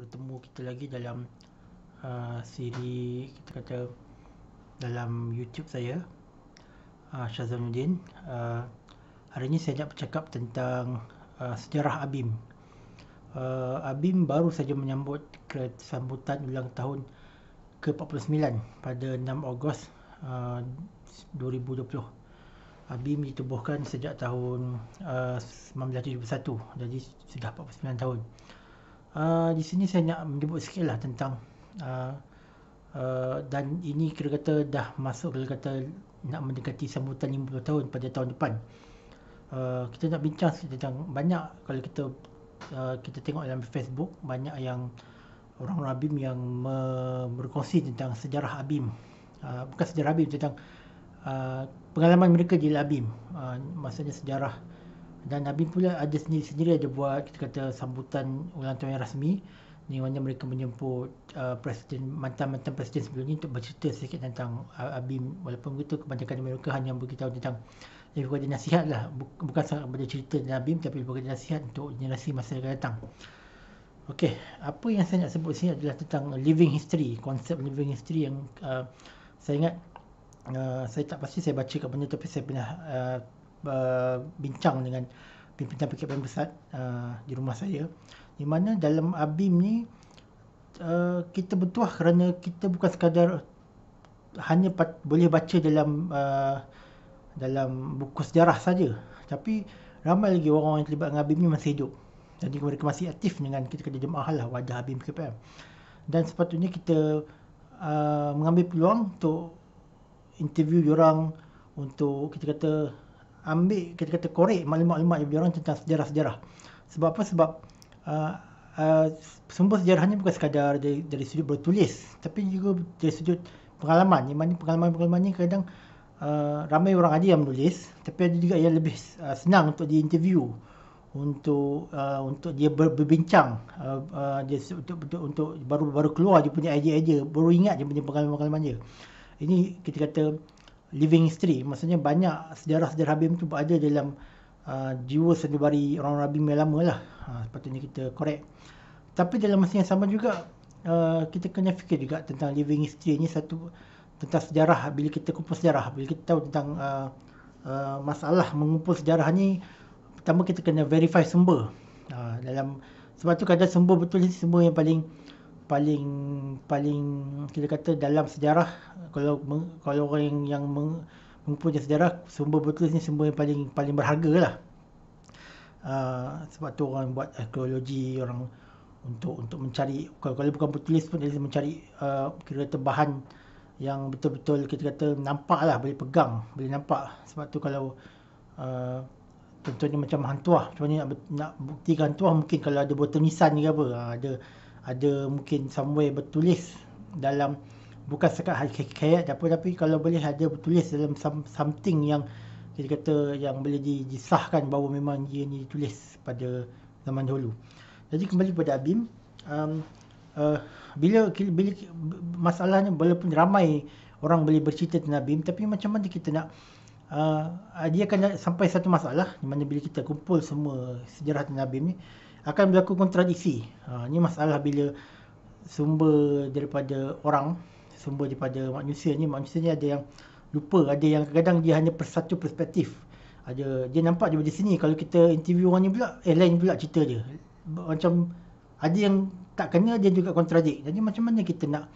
bertemu kita lagi dalam uh, siri kita kata dalam YouTube saya uh, Syazamuddin uh, hari ini saya nak bercakap tentang uh, sejarah Abim uh, Abim baru saja menyambut kesambutan ulang tahun ke-49 pada 6 Ogos uh, 2020 Abim ditubuhkan sejak tahun uh, 1971 jadi sudah 49 tahun. Uh, uh, di sini saya nak menyebut sikit lah tentang uh, uh, dan ini kira kata dah masuk kira kata nak mendekati sambutan 50 tahun pada tahun depan uh, kita nak bincang sikit tentang banyak kalau kita uh, kita tengok dalam Facebook banyak yang orang-orang Abim yang berkongsi tentang sejarah Abim uh, bukan sejarah Abim tentang uh, pengalaman mereka di Abim uh, maksudnya sejarah uh, dan Nabi pula ada sendiri sendiri ada buat kita kata sambutan ulang tahun yang rasmi di mana mereka menjemput uh, presiden mantan-mantan presiden sebelum ini untuk bercerita sikit tentang uh, Abim walaupun begitu kebanyakan mereka hanya beritahu tentang lebih kepada nasihat lah bukan sangat kepada cerita dengan Abim tapi lebih kepada nasihat untuk generasi masa yang akan datang Okey, apa yang saya nak sebut sini adalah tentang living history, konsep living history yang uh, saya ingat uh, saya tak pasti saya baca kat mana tapi saya pernah uh, Uh, bincang dengan pimpinan PKPM Pusat uh, di rumah saya di mana dalam ABIM ni uh, kita bertuah kerana kita bukan sekadar hanya pat, boleh baca dalam uh, dalam buku sejarah saja tapi ramai lagi orang yang terlibat dengan ABIM ni masih hidup jadi mereka masih aktif dengan kita kerja jemaah lah wadah ABIM PKPM dan sepatutnya kita uh, mengambil peluang untuk interview orang untuk kita kata ambil kita kata korek maklumat-maklumat yang orang tentang sejarah-sejarah. Sebab apa? Sebab uh, uh, sumber sejarahnya bukan sekadar dari, dari sudut bertulis tapi juga dari sudut pengalaman. Yang mana pengalaman-pengalaman ni kadang uh, ramai orang ada yang menulis tapi ada juga yang lebih uh, senang untuk diinterview untuk uh, untuk dia ber, berbincang uh, uh, dia untuk, untuk untuk baru baru keluar dia punya idea-idea baru ingat dia punya pengalaman-pengalaman dia ini kita kata living history. Maksudnya banyak sejarah-sejarah Habib tu ada dalam uh, jiwa sendiri orang Rabi yang lama lah. Ha, sepatutnya kita korek. Tapi dalam masa yang sama juga, uh, kita kena fikir juga tentang living history ni satu tentang sejarah, bila kita kumpul sejarah, bila kita tahu tentang uh, uh, masalah mengumpul sejarah ni, pertama kita kena verify sumber. Uh, dalam Sebab tu kadang sumber betul ni sumber yang paling paling paling kita kata dalam sejarah kalau kalau orang yang yang mempunyai sejarah sumber berkelas ni sumber yang paling paling berharga lah uh, sebab tu orang buat arkeologi orang untuk untuk mencari kalau, kalau bukan bertulis pun dia mencari uh, kira kata bahan yang betul-betul kita kata nampak lah boleh pegang boleh nampak sebab tu kalau uh, contohnya macam hantuah contohnya nak, nak buktikan hantuah mungkin kalau ada botol nisan ke apa uh, ada ada mungkin somewhere bertulis dalam bukan sekat hakikat apa tapi kalau boleh ada bertulis dalam some, something yang kita kata yang boleh disahkan bahawa memang dia ni ditulis pada zaman dahulu. Jadi kembali kepada Abim, um, uh, bila, bila masalahnya walaupun ramai orang boleh bercerita tentang Abim tapi macam mana kita nak uh, dia akan sampai satu masalah di mana bila kita kumpul semua sejarah Nabi ni akan berlaku kontradiksi. Ha, ini masalah bila sumber daripada orang, sumber daripada manusia ni, manusia ni ada yang lupa, ada yang kadang-kadang dia hanya persatu perspektif. Ada Dia nampak di sini, kalau kita interview orang ni pula, eh lain pula cerita dia. Macam ada yang tak kena, dia juga kontradik. Jadi macam mana kita nak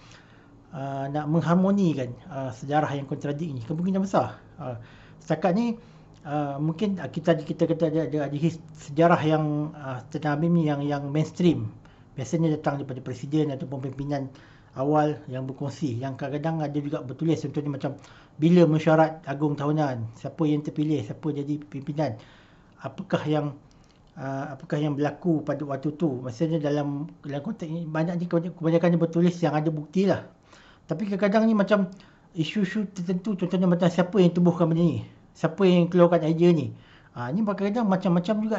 uh, nak mengharmonikan uh, sejarah yang kontradik ni? Kemungkinan besar. Uh, setakat ni, Ah, mungkin ah, kita kita kata ada ada sejarah yang uh, ah, tenabim yang yang mainstream biasanya datang daripada presiden ataupun pimpinan awal yang berkongsi yang kadang-kadang ada juga bertulis contohnya macam bila mesyuarat agung tahunan siapa yang terpilih siapa jadi pimpinan apakah yang uh, apakah yang berlaku pada waktu tu maksudnya dalam dalam konteks ini banyak ni kebanyakan yang bertulis yang ada bukti lah tapi kadang-kadang ni macam isu-isu tertentu contohnya macam siapa yang tubuhkan benda ni siapa yang keluarkan idea ni. Ha, ni kadang-kadang macam-macam juga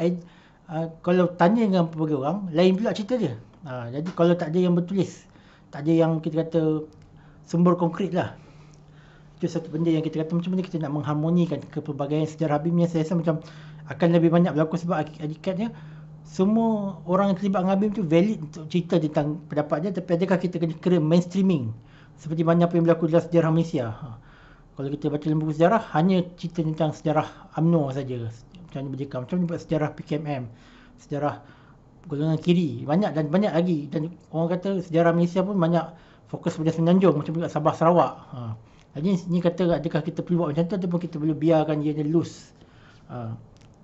uh, kalau tanya dengan pelbagai orang, lain pula cerita dia. Ha, jadi kalau tak ada yang bertulis, tak ada yang kita kata sumber konkret lah. Itu satu benda yang kita kata macam mana kita nak mengharmonikan kepelbagaian sejarah Habib ni. Saya rasa macam akan lebih banyak berlaku sebab adikatnya semua orang yang terlibat dengan Habib tu valid untuk cerita tentang pendapat dia. Tapi adakah kita kena create mainstreaming seperti banyak apa yang berlaku dalam sejarah Malaysia? Ha kalau kita baca dalam buku sejarah hanya cerita tentang sejarah UMNO saja macam mana berdekat macam mana sejarah PKMM sejarah golongan kiri banyak dan banyak lagi dan orang kata sejarah Malaysia pun banyak fokus pada Semenanjung macam juga Sabah Sarawak ha. jadi ni kata adakah kita perlu buat macam tu ataupun kita boleh biarkan ia loose ha.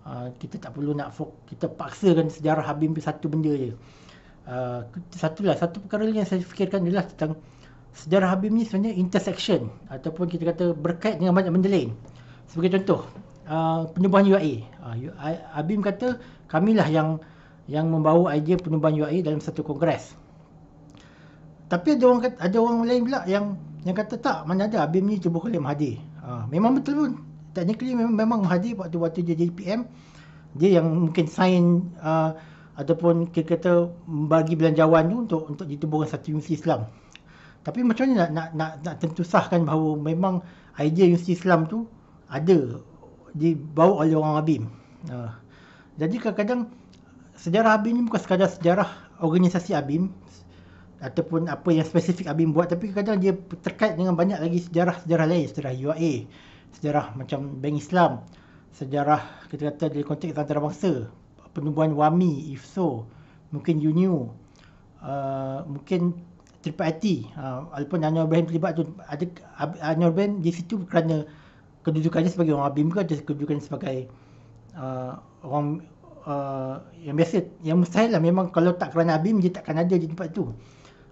Ha. kita tak perlu nak fokus, kita paksakan sejarah habis satu benda je Uh, satu lah, satu perkara yang saya fikirkan adalah tentang sejarah Habib ni sebenarnya intersection ataupun kita kata berkait dengan banyak benda lain. Sebagai contoh, uh, penubuhan UAE. Uh, Habib kata kamilah yang yang membawa idea penubuhan UAE dalam satu kongres. Tapi ada orang kata, ada orang lain pula yang yang kata tak mana ada Habib ni cuba kali Mahathir. Uh, memang betul pun. Technically memang, memang Mahathir waktu waktu dia jadi PM dia yang mungkin sign uh, ataupun kita kata bagi belanjawan tu untuk untuk ditubuhkan satu universiti Islam tapi macam mana nak nak nak, nak tentusahkan bahawa memang idea universiti Islam tu ada dibawa oleh orang Abim. Uh, ha. jadi kadang-kadang sejarah Abim ni bukan sekadar sejarah organisasi Abim ataupun apa yang spesifik Abim buat tapi kadang-kadang dia terkait dengan banyak lagi sejarah-sejarah lain sejarah UAE, sejarah macam Bank Islam, sejarah kita kata dari konteks antarabangsa, penubuhan WAMI ifso mungkin UNIU, uh, mungkin tripati uh, ha, walaupun Anwar Ibrahim terlibat tu ada Anwar Ibrahim di situ kerana kedudukannya sebagai orang abim ke ada kedudukan sebagai uh, orang uh, yang biasa yang mustahil lah memang kalau tak kerana abim dia takkan ada di tempat tu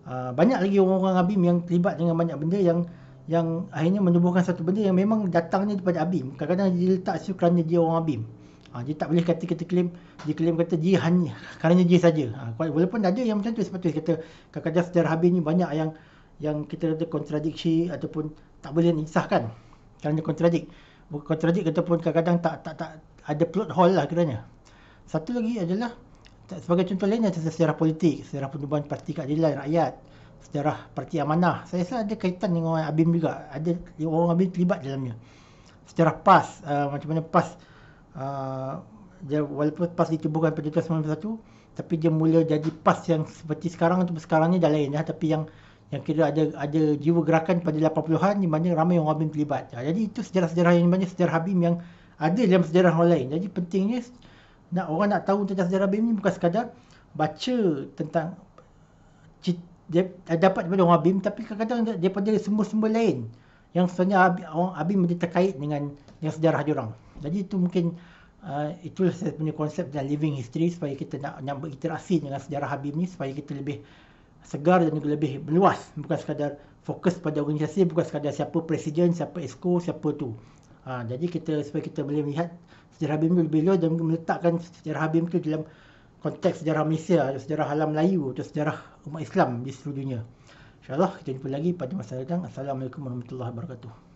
uh, banyak lagi orang-orang abim yang terlibat dengan banyak benda yang yang akhirnya menubuhkan satu benda yang memang datangnya daripada abim kadang-kadang dia letak situ kerana dia orang abim Ha, dia tak boleh kata kita claim, dia claim kata dia hanya, kerana dia saja. Ha, walaupun ada yang macam tu, seperti kita, kadang-kadang sejarah habis ni banyak yang yang kita kata kontradiksi ataupun tak boleh nisahkan. Kerana kontradik. Bukan kontradik ataupun kadang-kadang tak, tak, tak, ada plot hole lah kiranya. Satu lagi adalah, sebagai contoh lainnya, sejarah politik, sejarah penubuhan parti keadilan rakyat, sejarah parti amanah. Saya rasa ada kaitan dengan orang Abim juga. Ada orang Abim terlibat dalamnya. Sejarah PAS, uh, macam mana PAS, Ah, dia, walaupun pas ditubuhkan pada tahun 1991 tapi dia mula jadi pas yang seperti sekarang tu sekarang ni dah lain dah tapi yang yang kira ada ada jiwa gerakan pada 80-an di mana ramai orang Habim terlibat. Ha, jadi itu sejarah-sejarah yang banyak sejarah Habim yang ada dalam sejarah orang lain. Jadi pentingnya nak orang nak tahu tentang sejarah Habim ni bukan sekadar baca tentang dia dapat daripada orang Habim tapi kadang-kadang daripada semua-semua lain yang sebenarnya Habim, orang Habim dia terkait dengan yang sejarah dia orang. Jadi itu mungkin uh, itulah saya punya konsep dengan living history supaya kita nak, nak berinteraksi dengan sejarah Habib ni supaya kita lebih segar dan juga lebih meluas. Bukan sekadar fokus pada organisasi, bukan sekadar siapa presiden, siapa esko, siapa tu. Ha, jadi kita supaya kita boleh melihat sejarah Habib ni lebih luas dan meletakkan sejarah Habib tu dalam konteks sejarah Malaysia, atau sejarah alam Melayu atau sejarah umat Islam di seluruh dunia. InsyaAllah kita jumpa lagi pada masa datang. Assalamualaikum warahmatullahi wabarakatuh.